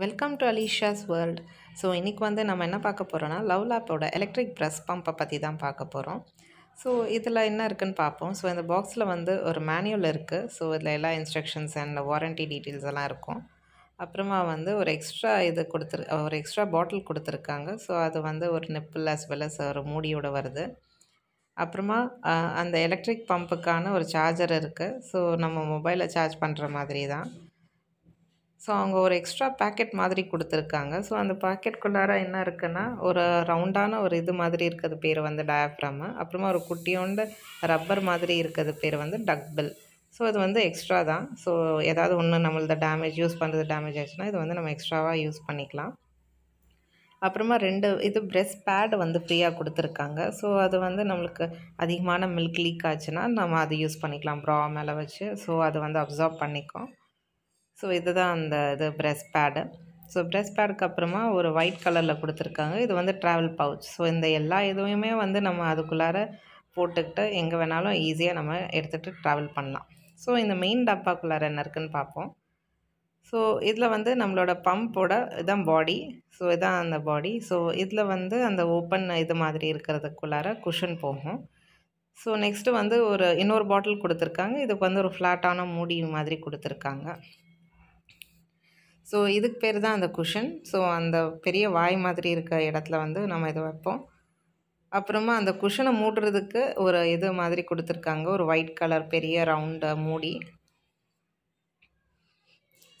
welcome to Alisha's world so இன்றைக்கி வந்து நம்ம என்ன பார்க்க போகிறோன்னா லவ் லேப்போட எலக்ட்ரிக் ப்ரெஸ் பம்பை பற்றி தான் பார்க்க போகிறோம் ஸோ இதில் என்ன இருக்குதுன்னு பார்ப்போம் ஸோ இந்த பாக்ஸில் வந்து ஒரு மேனுவல் இருக்குது ஸோ இதில் எல்லா இன்ஸ்ட்ரக்ஷன்ஸ் அண்ட் வாரண்ட்டி டீட்டெயில்ஸ் எல்லாம் இருக்கும் அப்புறமா வந்து ஒரு எக்ஸ்ட்ரா இது கொடுத்துரு ஒரு எக்ஸ்ட்ரா பாட்டில் கொடுத்துருக்காங்க ஸோ அது வந்து ஒரு நிப்பிள் அஸ் வெல் அஸ் ஒரு மூடியோடு வருது அப்புறமா அந்த எலக்ட்ரிக் பம்புக்கான ஒரு சார்ஜர் இருக்குது ஸோ நம்ம மொபைலை சார்ஜ் பண்ணுற மாதிரி தான் ஸோ அவங்க ஒரு எக்ஸ்ட்ரா பேக்கெட் மாதிரி கொடுத்துருக்காங்க ஸோ அந்த பேக்கெட்குள்ளார என்ன இருக்குன்னா ஒரு ரவுண்டான ஒரு இது மாதிரி இருக்கிறது பேர் வந்து டயாஃப்ராமு அப்புறமா ஒரு குட்டியோண்டு ரப்பர் மாதிரி இருக்கிறது பேர் வந்து டக்பில் ஸோ அது வந்து எக்ஸ்ட்ரா தான் ஸோ ஏதாவது ஒன்று நம்மளது டேமேஜ் யூஸ் பண்ணுறது டேமேஜ் ஆச்சுன்னா இது வந்து நம்ம எக்ஸ்ட்ராவாக யூஸ் பண்ணிக்கலாம் அப்புறமா ரெண்டு இது ப்ரெஸ்ட் பேட் வந்து ஃப்ரீயாக கொடுத்துருக்காங்க ஸோ அது வந்து நம்மளுக்கு அதிகமான மில்க் லீக் ஆச்சுன்னா நம்ம அதை யூஸ் பண்ணிக்கலாம் ப்ரா மேலே வச்சு ஸோ அது வந்து அப்சார்ப் பண்ணிக்கும் ஸோ இதுதான் அந்த இது ப்ரெஸ் பேடு ஸோ ப்ரெஸ் பேடுக்கு அப்புறமா ஒரு ஒயிட் கலரில் கொடுத்துருக்காங்க இது வந்து ட்ராவல் பவுச் ஸோ இந்த எல்லா இதுவுமே வந்து நம்ம அதுக்குள்ளார போட்டுக்கிட்டு எங்கே வேணாலும் ஈஸியாக நம்ம எடுத்துகிட்டு ட்ராவல் பண்ணலாம் ஸோ இந்த மெயின் டப்பாக்குள்ளார என்ன இருக்குன்னு பார்ப்போம் ஸோ இதில் வந்து நம்மளோட பம்போட இதான் பாடி ஸோ இதான் அந்த பாடி ஸோ இதில் வந்து அந்த ஓப்பன் இது மாதிரி இருக்கிறதுக்குள்ளார குஷன் போகும் ஸோ நெக்ஸ்ட்டு வந்து ஒரு இன்னொரு பாட்டில் கொடுத்துருக்காங்க இதுக்கு வந்து ஒரு ஃப்ளாட்டான மூடி மாதிரி கொடுத்துருக்காங்க ஸோ இதுக்கு பேர் தான் அந்த குஷன் ஸோ அந்த பெரிய வாய் மாதிரி இருக்க இடத்துல வந்து நம்ம இதை வைப்போம் அப்புறமா அந்த குஷனை மூடுறதுக்கு ஒரு இது மாதிரி கொடுத்துருக்காங்க ஒரு ஒயிட் கலர் பெரிய ரவுண்டை மூடி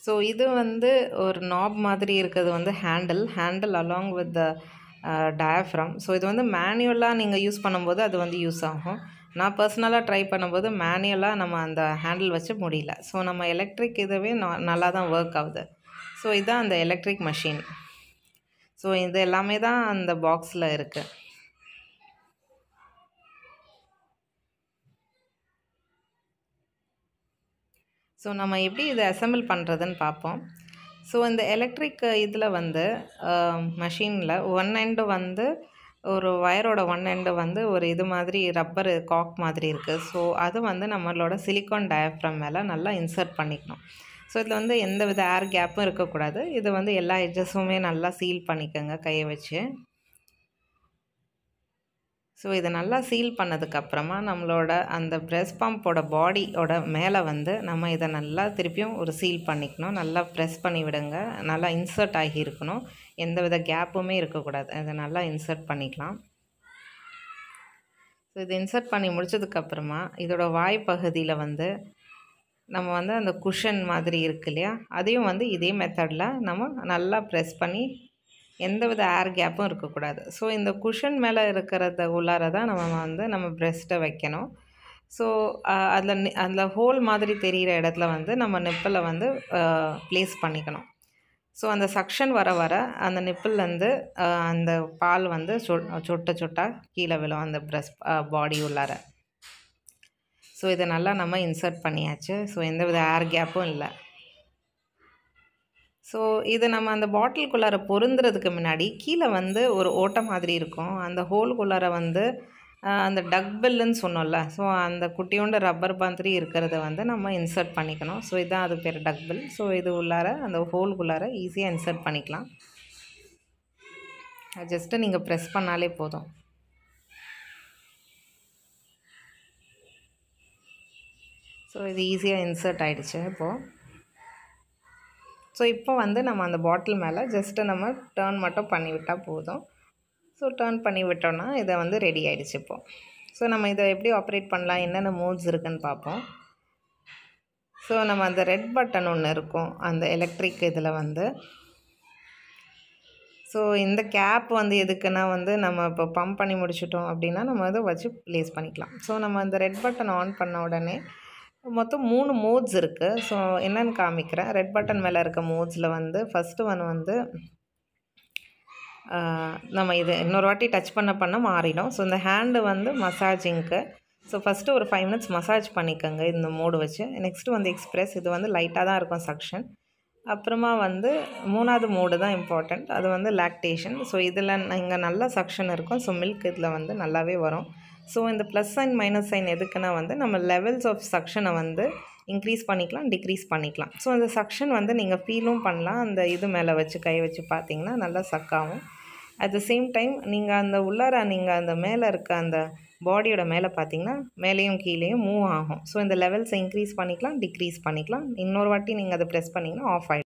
ஸோ இது வந்து ஒரு நாப் மாதிரி இருக்கிறது வந்து handle handle along with the diaphragm so இது வந்து மேனுவலாக நீங்கள் யூஸ் பண்ணும்போது அது வந்து யூஸ் ஆகும் நான் பர்சனலாக ட்ரை பண்ணும்போது மேனுவலாக நம்ம அந்த ஹேண்டில் வச்சு முடியல ஸோ நம்ம எலக்ட்ரிக் இதுவே நல்லா தான் ஒர்க் ஆகுது ஸோ இதுதான் அந்த எலக்ட்ரிக் மஷின் ஸோ இது எல்லாமே தான் அந்த பாக்ஸில் இருக்குது ஸோ நம்ம எப்படி இதை அசம்பிள் பண்ணுறதுன்னு பார்ப்போம் ஸோ இந்த எலக்ட்ரிக் இதில் வந்து மஷினில் ஒன் எண்டு வந்து ஒரு ஒயரோட ஒன் எண்டு வந்து ஒரு இது மாதிரி ரப்பர் காக் மாதிரி இருக்குது ஸோ அது வந்து நம்மளோட சிலிக்கான் டயஃப்ரம் மேலே நல்லா இன்சர்ட் பண்ணிக்கணும் ஸோ இதில் வந்து எந்த வித ஏர் கேப்பும் இருக்கக்கூடாது இது வந்து எல்லா எட்ஜஸுமே நல்லா சீல் பண்ணிக்கோங்க கையை வச்சு ஸோ இதை நல்லா சீல் பண்ணதுக்கப்புறமா நம்மளோட அந்த ப்ரெஸ் பம்போட பாடியோட மேலே வந்து நம்ம இதை நல்லா திருப்பியும் ஒரு சீல் பண்ணிக்கணும் நல்லா ப்ரெஸ் பண்ணி விடுங்க நல்லா இன்சர்ட் ஆகியிருக்கணும் எந்த வித கேப்புமே இருக்கக்கூடாது அதை நல்லா இன்சர்ட் பண்ணிக்கலாம் ஸோ இது இன்சர்ட் பண்ணி முடித்ததுக்கப்புறமா இதோடய வாய்ப்பகுதியில் வந்து நம்ம வந்து அந்த குஷன் மாதிரி இருக்கு இல்லையா அதையும் வந்து இதே மெத்தடில் நம்ம நல்லா ப்ரெஸ் பண்ணி எந்த வித ஏர் கேப்பும் இருக்கக்கூடாது ஸோ இந்த குஷன் மேலே இருக்கிறத உள்ளார தான் நம்ம வந்து நம்ம ப்ரெஸ்ட்டை வைக்கணும் ஸோ அதில் அதில் ஹோல் மாதிரி தெரிகிற இடத்துல வந்து நம்ம நெப்பில் வந்து ப்ளேஸ் பண்ணிக்கணும் ஸோ அந்த சக்ஷன் வர வர அந்த நிப்பிள்லேருந்து அந்த பால் வந்து சொ சொட்ட சொட்டாக கீழே விழும் அந்த ப்ரெஸ் பாடி உள்ளார ஸோ இதை நல்லா நம்ம இன்சர்ட் பண்ணியாச்சு ஸோ எந்த வித ஏர் கேப்பும் இல்லை ஸோ இது நம்ம அந்த பாட்டிலுக்குள்ளார பொருந்துறதுக்கு முன்னாடி கீழே வந்து ஒரு ஓட்டை மாதிரி இருக்கும் அந்த ஹோலுக்குள்ளார வந்து அந்த டக் பெல்லுன்னு சொன்னோம்ல ஸோ அந்த குட்டியோண்ட ரப்பர் பந்திரி இருக்கிறத வந்து நம்ம இன்சர்ட் பண்ணிக்கணும் ஸோ இதுதான் அது பேர் டக் பெல் ஸோ இது உள்ளார அந்த ஹோலுக்குள்ளார ஈஸியாக இன்சர்ட் பண்ணிக்கலாம் ஜஸ்ட்டு நீங்கள் ப்ரெஸ் பண்ணாலே போதும் ஸோ இது ஈஸியாக இன்சர்ட் ஆகிடுச்சு இப்போது ஸோ இப்போ வந்து நம்ம அந்த பாட்டில் மேலே ஜஸ்ட்டு நம்ம டேர்ன் மட்டும் பண்ணிவிட்டால் போதும் ஸோ டேர்ன் பண்ணி விட்டோன்னா இதை வந்து ரெடி ஆகிடுச்சு இப்போது ஸோ நம்ம இதை எப்படி ஆப்ரேட் பண்ணலாம் என்னென்ன மோட்ஸ் இருக்குன்னு பார்ப்போம் ஸோ நம்ம அந்த ரெட் பட்டன் ஒன்று இருக்கும் அந்த எலக்ட்ரிக் இதில் வந்து ஸோ இந்த கேப் வந்து எதுக்குன்னா வந்து நம்ம இப்போ பம்ப் பண்ணி முடிச்சிட்டோம் அப்படின்னா நம்ம அதை வச்சு ப்ளேஸ் பண்ணிக்கலாம் ஸோ நம்ம அந்த ரெட் பட்டன் ஆன் பண்ண உடனே மொத்தம் மூணு மோட்ஸ் இருக்குது ஸோ என்னென்னு காமிக்கிறேன் ரெட் பட்டன் மேலே இருக்க மோட்ஸில் வந்து ஃபஸ்ட்டு ஒன் வந்து நம்ம இது இன்னொரு வாட்டி டச் பண்ண பண்ண மாறிடும் ஸோ இந்த ஹேண்டு வந்து மசாஜிங்க்கு ஸோ ஃபஸ்ட்டு ஒரு ஃபைவ் மினிட்ஸ் மசாஜ் பண்ணிக்கோங்க இந்த மோடு வச்சு நெக்ஸ்ட்டு வந்து எக்ஸ்ப்ரெஸ் இது வந்து லைட்டாக தான் இருக்கும் சக்ஷன் அப்புறமா வந்து மூணாவது மோடு தான் இம்பார்ட்டண்ட் அது வந்து லாக்டேஷன் ஸோ இதில் இங்கே நல்ல சக்ஷன் இருக்கும் ஸோ மில்க் இதில் வந்து நல்லாவே வரும் ஸோ இந்த ப்ளஸ் சைன் மைனஸ் சைன் எதுக்குன்னா வந்து நம்ம லெவல்ஸ் ஆஃப் சக்ஷனை வந்து இன்க்ரீஸ் பண்ணிக்கலாம் டிக்ரீஸ் பண்ணிக்கலாம் ஸோ அந்த சக்ஷன் வந்து நீங்கள் ஃபீலும் பண்ணலாம் அந்த இது மேலே வச்சு கை வச்சு பார்த்தீங்கன்னா நல்லா சக்காகும் அட் த சேம் டைம் நீங்கள் அந்த உள்ளார நீங்கள் அந்த மேலே இருக்க அந்த பாடியோட மேலே பார்த்தீங்கன்னா மேலேயும் கீழேயும் மூவ் ஆகும் ஸோ இந்த லெவல்ஸை இன்க்ரீஸ் பண்ணிக்கலாம் டிக்ரீஸ் பண்ணிக்கலாம் இன்னொரு வாட்டி நீங்கள் அதை ப்ரெஸ் பண்ணிங்கன்னா ஆஃப் ஆகிடும்